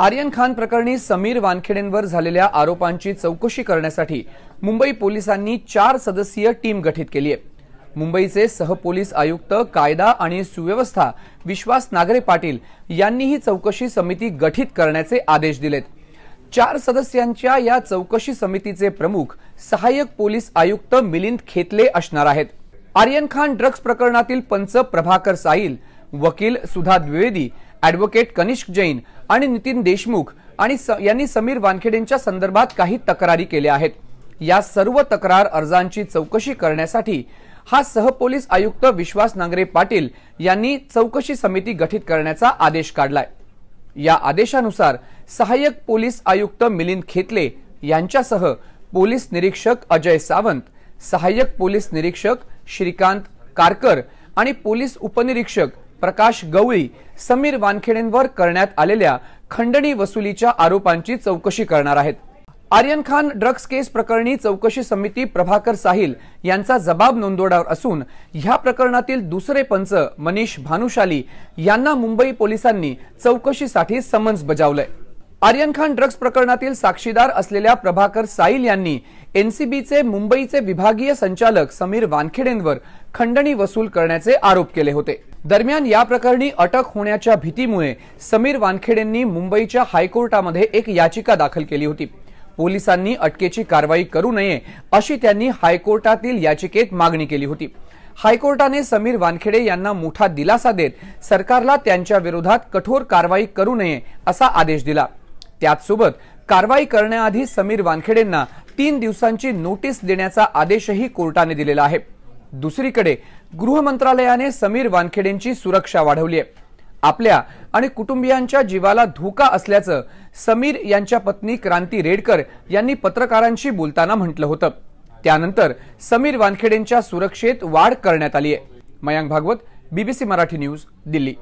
आर्यन खान प्रकरणी समीर वानखेडेंवर झालेल्या आरोपांची चौकशी करण्यासाठी मुंबई पोलिसांनी चार सदस्यीय टीम गठीत केली आहे मुंबईचे सहपोलीस आयुक्त कायदा आणि सुव्यवस्था विश्वास नागरे पाटील यांनी ही चौकशी समिती गठीत करण्याचे आदेश दिलेत चार सदस्यांच्या या चौकशी समितीचे प्रमुख सहाय्यक पोलीस आयुक्त मिलिंद खेतले असणार आहेत आर्यन खान ड्रग्ज प्रकरणातील पंच प्रभाकर साईल वकील सुधा द्विवेदी ॲडव्होकेट कनिष्क जैन आणि नितीन देशमुख आणि यांनी समीर वानखेडेंच्या संदर्भात काही तक्रारी केल्या आहेत या सर्व तक्रार अर्जांची चौकशी करण्यासाठी हा सहपोलीस आयुक्त विश्वास नांगरे पाटील यांनी चौकशी समिती गठीत करण्याचा आदेश काढलाय या आदेशानुसार सहाय्यक पोलीस आयुक्त मिलिंद खेतले यांच्यासह पोलीस निरीक्षक अजय सावंत सहाय्यक पोलीस निरीक्षक श्रीकांत कारकर आणि पोलीस उपनिरीक्षक प्रकाश गवळी समीर वानखेडेंवर करण्यात आलेल्या खंडणी वसुलीच्या आरोपांची चौकशी करणार आहेत आर्यन खान ड्रग्स केस प्रकरणी चौकशी समिती प्रभाकर साहिल यांचा जबाब नोंदवणार असून ह्या प्रकरणातील दुसरे पंच मनीष भानुशाली यांना मुंबई पोलिसांनी चौकशीसाठी समन्स बजावलंय आर्यन खान ड्रग्स प्रकरणातील साक्षीदार असलेल्या प्रभाकर साहिल यांनी एनसीबीचे मुंबईचे विभागीय संचालक समीर वानखेडेंवर खंडणी वसूल करण्याचे आरोप केले होते दरम्यान या प्रकरणी अटक होण्याच्या भीतीमुळे समीर वानखेडेंनी मुंबईच्या हायकोर्टामध्ये एक याचिका दाखल केली होती पोलिसांनी अटकेची कारवाई करू नये अशी त्यांनी हायकोर्टातील याचिकेत मागणी केली होती हायकोर्टाने समीर वानखेडे यांना मोठा दिलासा देत सरकारला त्यांच्या विरोधात कठोर कारवाई करू नये असा आदेश दिला त्याचसोबत कारवाई करण्याआधी समीर वानखेडेंना तीन दिवसांची नोटीस देण्याचा आदेशही कोर्टाने दिलेला आहे दुसरीकडे गृह मंत्रालयाने समीर वानखेडेंची सुरक्षा वाढवली आहे आपल्या आणि कुटुंबियांच्या जीवाला धोका असल्याचं समीर यांच्या पत्नी क्रांती रेडकर यांनी पत्रकारांशी बोलताना म्हटलं होतं त्यानंतर समीर वानखेडेंच्या सुरक्षेत वाढ करण्यात आली आहे मयांक भागवत बीबीसी मराठी न्यूज दिल्ली